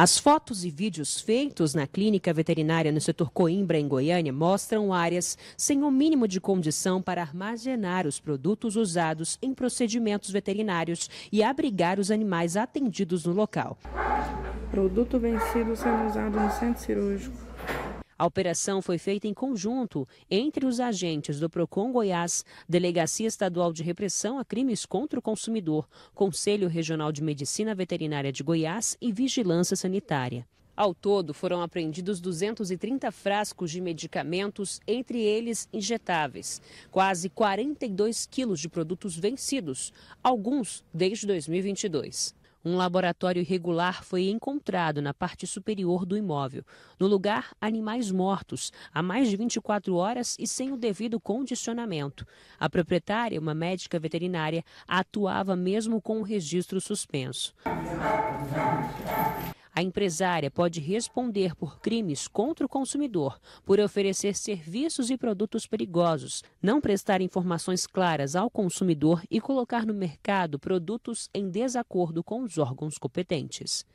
As fotos e vídeos feitos na clínica veterinária no setor Coimbra, em Goiânia, mostram áreas sem o mínimo de condição para armazenar os produtos usados em procedimentos veterinários e abrigar os animais atendidos no local. produto vencido sendo usado no centro cirúrgico. A operação foi feita em conjunto entre os agentes do PROCON Goiás, Delegacia Estadual de Repressão a Crimes contra o Consumidor, Conselho Regional de Medicina Veterinária de Goiás e Vigilância Sanitária. Ao todo, foram apreendidos 230 frascos de medicamentos, entre eles injetáveis, quase 42 quilos de produtos vencidos, alguns desde 2022 um laboratório irregular foi encontrado na parte superior do imóvel. No lugar, animais mortos, há mais de 24 horas e sem o devido condicionamento. A proprietária, uma médica veterinária, atuava mesmo com o registro suspenso. A empresária pode responder por crimes contra o consumidor por oferecer serviços e produtos perigosos, não prestar informações claras ao consumidor e colocar no mercado produtos em desacordo com os órgãos competentes.